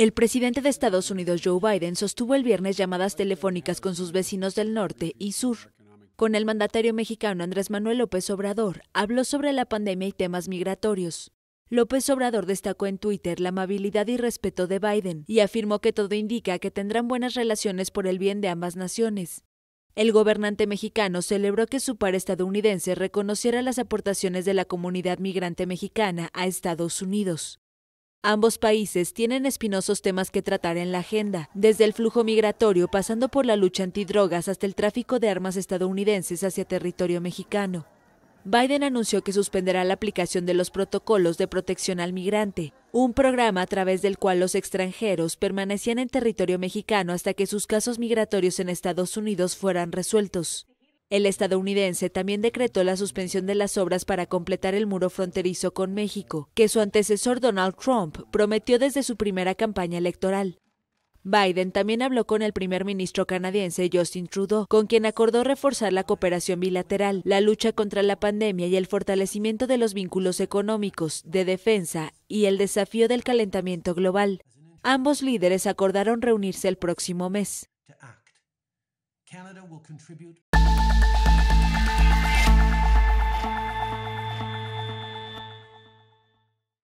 El presidente de Estados Unidos Joe Biden sostuvo el viernes llamadas telefónicas con sus vecinos del norte y sur. Con el mandatario mexicano Andrés Manuel López Obrador habló sobre la pandemia y temas migratorios. López Obrador destacó en Twitter la amabilidad y respeto de Biden y afirmó que todo indica que tendrán buenas relaciones por el bien de ambas naciones. El gobernante mexicano celebró que su par estadounidense reconociera las aportaciones de la comunidad migrante mexicana a Estados Unidos. Ambos países tienen espinosos temas que tratar en la agenda, desde el flujo migratorio pasando por la lucha antidrogas hasta el tráfico de armas estadounidenses hacia territorio mexicano. Biden anunció que suspenderá la aplicación de los protocolos de protección al migrante, un programa a través del cual los extranjeros permanecían en territorio mexicano hasta que sus casos migratorios en Estados Unidos fueran resueltos. El estadounidense también decretó la suspensión de las obras para completar el muro fronterizo con México, que su antecesor Donald Trump prometió desde su primera campaña electoral. Biden también habló con el primer ministro canadiense Justin Trudeau, con quien acordó reforzar la cooperación bilateral, la lucha contra la pandemia y el fortalecimiento de los vínculos económicos, de defensa y el desafío del calentamiento global. Ambos líderes acordaron reunirse el próximo mes.